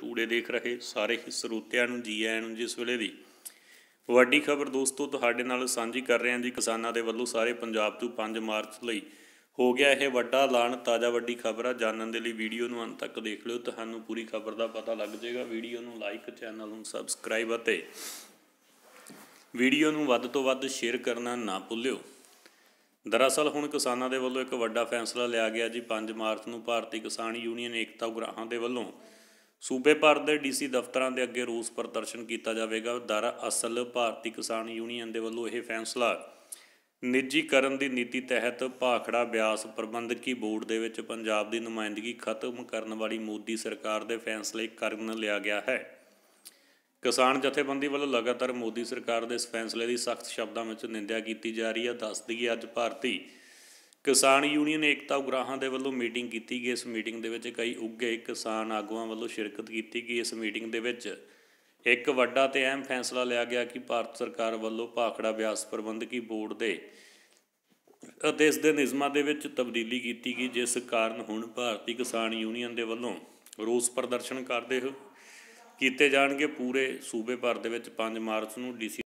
today ਦੇਖ ਰਹੇ ਸਾਰੇ ਹੀ ਸਰੋਤਿਆਂ ਨੂੰ ਜੀ ਆਇਆਂ ਨੂੰ ਜਿਸ ਵੇਲੇ ਦੀ ਵੱਡੀ ਖਬਰ ਦੋਸਤੋ ਤੁਹਾਡੇ ਨਾਲ ਸਾਂਝੀ ਕਰ ਰਹੇ ਹਾਂ ਜੀ ਕਿਸਾਨਾਂ ਦੇ ਵੱਲੋਂ ਸਾਰੇ ਪੰਜਾਬ ਤੋਂ 5 ਮਾਰਚ ਲਈ ਹੋ ਗਿਆ ਇਹ ਵੱਡਾ ਐਲਾਨ ਤਾਜ਼ਾ ਵੱਡੀ ਖਬਰ ਆ ਜਾਣਨ ਦੇ ਲਈ ਵੀਡੀਓ ਨੂੰ ਅੰਤ ਤੱਕ ਦੇਖ ਲਿਓ ਤੁਹਾਨੂੰ ਪੂਰੀ ਖਬਰ ਦਾ ਪਤਾ ਲੱਗ ਜਾਏਗਾ ਵੀਡੀਓ ਨੂੰ ਲਾਈਕ ਚੈਨਲ ਨੂੰ ਸਬਸਕ੍ਰਾਈਬ ਅਤੇ ਵੀਡੀਓ ਨੂੰ ਵੱਧ ਤੋਂ ਵੱਧ ਸ਼ੇਅਰ ਕਰਨਾ ਨਾ ਭੁੱਲਿਓ ਦਰਅਸਲ ਹੁਣ ਕਿਸਾਨਾਂ ਦੇ ਵੱਲੋਂ ਇੱਕ ਵੱਡਾ ਫੈਸਲਾ ਲਿਆ ਗਿਆ ਜੀ 5 ਮਾਰਚ ਨੂੰ ਭਾਰਤੀ ਕਿਸਾਨ ਯੂਨੀਅਨ ਏਕਤਾ ਉਗਰਾਹਾਂ ਦੇ ਵੱਲੋਂ ਸੂਬੇ ਭਰ ਦੇ ਡੀਸੀ ਦਫ਼ਤਰਾਂ ਦੇ ਅੱਗੇ ਰੋਸ ਪ੍ਰਦਰਸ਼ਨ ਕੀਤਾ ਜਾਵੇਗਾ ਅਸਲ ਭਾਰਤੀ ਕਿਸਾਨ ਯੂਨੀਅਨ ਦੇ ਵੱਲੋਂ ਇਹ ਫੈਸਲਾ ਨਿੱਜੀਕਰਨ ਦੀ ਨੀਤੀ ਤਹਿਤ ਭਾਖੜਾ ਬਿਆਸ ਪ੍ਰਬੰਧਕੀ ਬੋਰਡ ਦੇ ਵਿੱਚ ਪੰਜਾਬ ਦੀ ਨੁਮਾਇੰਦਗੀ ਖਤਮ ਕਰਨ ਵਾਲੀ ਮੋਦੀ ਸਰਕਾਰ ਦੇ ਫੈਸਲੇ ਕਰਨ ਲਿਆ ਗਿਆ ਹੈ ਕਿਸਾਨ ਜਥੇਬੰਦੀ ਵੱਲੋਂ ਲਗਾਤਾਰ ਮੋਦੀ ਸਰਕਾਰ ਦੇ ਇਸ ਫੈਸਲੇ ਦੀ ਸਖਤ ਸ਼ਬਦਾਂ ਵਿੱਚ ਨਿੰਦਿਆ ਕੀਤੀ ਜਾ ਰਹੀ ਹੈ ਦੱਸਦੀ ਹੈ ਅੱਜ ਭਾਰਤੀ ਕਿਸਾਨ ਯੂਨੀਅਨ ਏਕਤਾ ਉਗਰਾਹਾਂ ਦੇ ਵੱਲੋਂ ਮੀਟਿੰਗ ਕੀਤੀ ਗਈ ਇਸ ਮੀਟਿੰਗ ਦੇ ਵਿੱਚ ਕਈ ਉੱਗੇ ਕਿਸਾਨ ਆਗੂਆਂ ਵੱਲੋਂ ਸ਼ਿਰਕਤ ਕੀਤੀ ਗਈ ਇਸ ਮੀਟਿੰਗ ਦੇ ਵਿੱਚ ਇੱਕ ਵੱਡਾ ਤੇ ਅਹਿਮ ਫੈਸਲਾ ਲਿਆ ਗਿਆ ਕਿ ਭਾਰਤ ਸਰਕਾਰ ਵੱਲੋਂ ਭਾਖੜਾ ਵਿਆਸ ਪ੍ਰਬੰਧਕੀ ਬੋਰਡ ਦੇ ਅਤੇ ਇਸ ਦੇ ਨਿਯਮਾਂ ਦੇ ਵਿੱਚ ਤਬਦੀਲੀ ਕੀਤੀ ਗਈ ਜਿਸ ਕਾਰਨ ਹੁਣ ਭਾਰਤੀ ਕਿਸਾਨ ਯੂਨੀਅਨ ਦੇ ਵੱਲੋਂ ਰੋਸ ਪ੍ਰਦਰਸ਼ਨ ਕਰਦੇ ਹੋ ਕੀਤੇ ਜਾਣਗੇ ਪੂਰੇ ਸੂਬੇ ਭਰ ਦੇ ਵਿੱਚ 5 ਮਾਰਚ ਨੂੰ ਡੀਸੀ